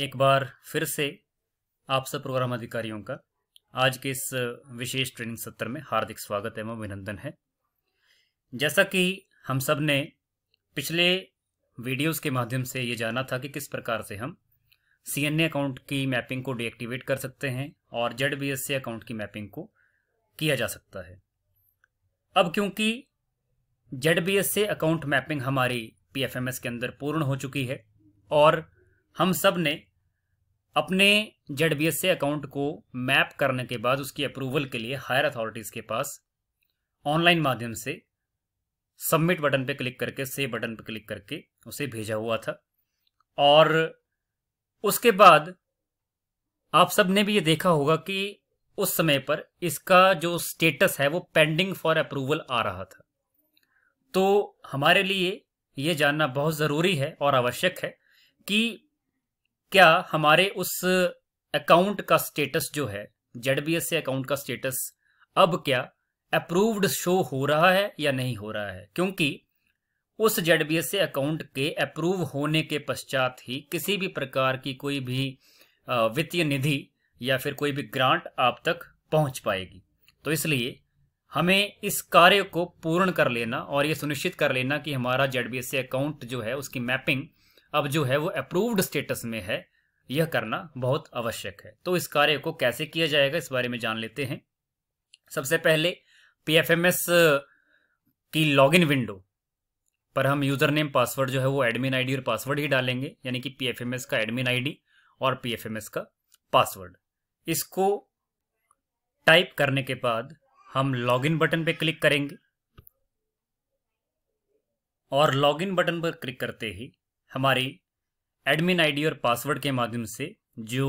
एक बार फिर से आप सब प्रोग्राम अधिकारियों का आज के इस विशेष ट्रेनिंग सत्र में हार्दिक स्वागत एवं अभिनंदन है जैसा कि हम सब ने पिछले वीडियोस के माध्यम से ये जाना था कि किस प्रकार से हम सी अकाउंट की मैपिंग को डीएक्टिवेट कर सकते हैं और जेड अकाउंट की मैपिंग को किया जा सकता है अब क्योंकि जेड अकाउंट मैपिंग हमारी पी के अंदर पूर्ण हो चुकी है और हम सब ने अपने जेड से अकाउंट को मैप करने के बाद उसकी अप्रूवल के लिए हायर अथॉरिटीज़ के पास ऑनलाइन माध्यम से सबमिट बटन पर क्लिक करके सेव बटन पर क्लिक करके उसे भेजा हुआ था और उसके बाद आप सब ने भी ये देखा होगा कि उस समय पर इसका जो स्टेटस है वो पेंडिंग फॉर अप्रूवल आ रहा था तो हमारे लिए ये जानना बहुत ज़रूरी है और आवश्यक है कि क्या हमारे उस अकाउंट का स्टेटस जो है जेड बी एस अकाउंट का स्टेटस अब क्या अप्रूव्ड शो हो रहा है या नहीं हो रहा है क्योंकि उस जेड बी एस अकाउंट के अप्रूव होने के पश्चात ही किसी भी प्रकार की कोई भी वित्तीय निधि या फिर कोई भी ग्रांट आप तक पहुंच पाएगी तो इसलिए हमें इस कार्य को पूर्ण कर लेना और ये सुनिश्चित कर लेना कि हमारा जेड बी एस अकाउंट जो है उसकी मैपिंग अब जो है वो अप्रूव्ड स्टेटस में है यह करना बहुत आवश्यक है तो इस कार्य को कैसे किया जाएगा इस बारे में जान लेते हैं सबसे पहले पीएफएमएस की लॉगिन विंडो पर हम यूज़र नेम पासवर्ड जो है वो एडमिन आईडी और पासवर्ड ही डालेंगे यानी कि पीएफएमएस का एडमिन आईडी और पीएफएमएस का पासवर्ड इसको टाइप करने के बाद हम लॉगिन बटन पे क्लिक करेंगे और लॉगिन बटन पर क्लिक करते ही हमारी एडमिन आईडी और पासवर्ड के माध्यम से जो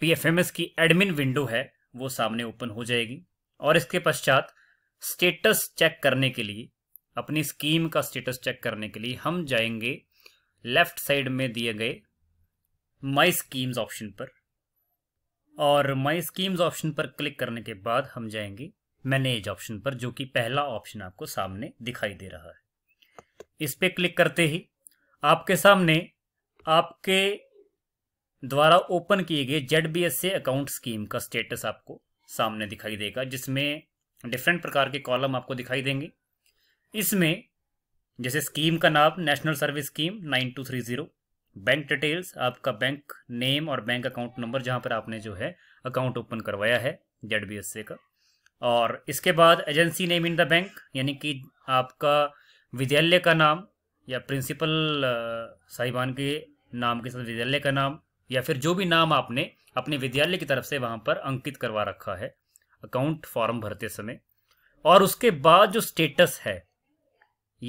पीएफएमएस की एडमिन विंडो है वो सामने ओपन हो जाएगी और इसके पश्चात स्टेटस चेक करने के लिए अपनी स्कीम का स्टेटस चेक करने के लिए हम जाएंगे लेफ्ट साइड में दिए गए माई स्कीम्स ऑप्शन पर और माई स्कीम्स ऑप्शन पर क्लिक करने के बाद हम जाएंगे मैनेज ऑप्शन पर जो कि पहला ऑप्शन आपको सामने दिखाई दे रहा है इस पर क्लिक करते ही आपके सामने आपके द्वारा ओपन किए गए Z B S account scheme का स्टेटस आपको सामने दिखाई देगा जिसमें डिफरेंट प्रकार के कॉलम आपको दिखाई देंगे इसमें जैसे स्कीम का नाम national service scheme nine two three zero bank details आपका बैंक नेम और बैंक अकाउंट नंबर जहां पर आपने जो है अकाउंट ओपन करवाया है जेड बी एस का और इसके बाद agency name in the bank यानी कि आपका विद्यालय का नाम या प्रिंसिपल साहिबान के नाम के साथ विद्यालय का नाम या फिर जो भी नाम आपने अपने विद्यालय की तरफ से वहाँ पर अंकित करवा रखा है अकाउंट फॉर्म भरते समय और उसके बाद जो स्टेटस है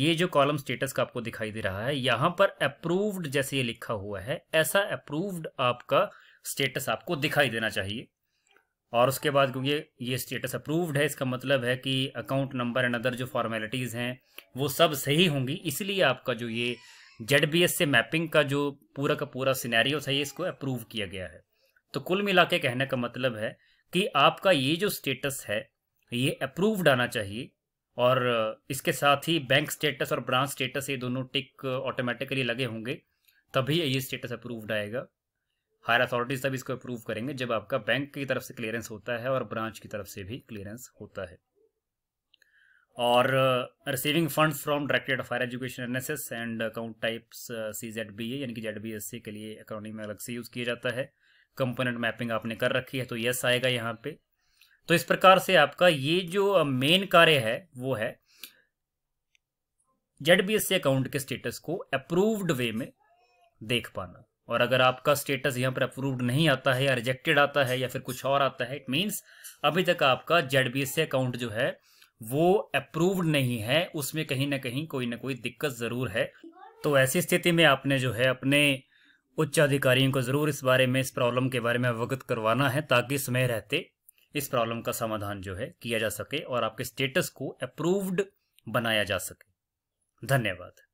ये जो कॉलम स्टेटस का आपको दिखाई दे रहा है यहाँ पर अप्रूव्ड जैसे ये लिखा हुआ है ऐसा अप्रूव्ड आपका स्टेटस आपको दिखाई देना चाहिए और उसके बाद क्योंकि ये स्टेटस अप्रूव्ड है इसका मतलब है कि अकाउंट नंबर एंड अदर जो फॉर्मेलिटीज़ हैं वो सब सही होंगी इसलिए आपका जो ये जेड से मैपिंग का जो पूरा का पूरा था है इसको अप्रूव किया गया है तो कुल मिला के कहने का मतलब है कि आपका ये जो स्टेटस है ये अप्रूव्ड आना चाहिए और इसके साथ ही बैंक स्टेटस और ब्रांच स्टेटस ये दोनों टिक ऑटोमेटिकली लगे होंगे तभी ये स्टेटस अप्रूव्ड आएगा हायर अथॉरिटीज तब इसको अप्रूव करेंगे जब आपका बैंक की तरफ से क्लियरेंस होता है और ब्रांच की तरफ से भी क्लियरेंस होता है और receiving fund from directorate of higher education N S S and account types C Z B यानी कि जेड बी एस सी के लिए अकाउंटिंग में अलग से यूज़ किया जाता है कंपोनेंट मैपिंग आपने कर रखी है तो यस आएगा यहाँ पे तो इस प्रकार से आपका ये जो मेन uh, कार्य है वो है जेड बी अकाउंट के स्टेटस को अप्रूव्ड वे में देख पाना और अगर आपका स्टेटस यहाँ पर अप्रूव्ड नहीं आता है या रिजेक्टेड आता है या फिर कुछ और आता है इट मीन्स अभी तक आपका जेड अकाउंट जो है वो अप्रूव्ड नहीं है उसमें कहीं ना कहीं कोई ना कोई दिक्कत ज़रूर है तो ऐसी स्थिति में आपने जो है अपने उच्च अधिकारियों को ज़रूर इस बारे में इस प्रॉब्लम के बारे में अवगत करवाना है ताकि समय रहते इस प्रॉब्लम का समाधान जो है किया जा सके और आपके स्टेटस को अप्रूव्ड बनाया जा सके धन्यवाद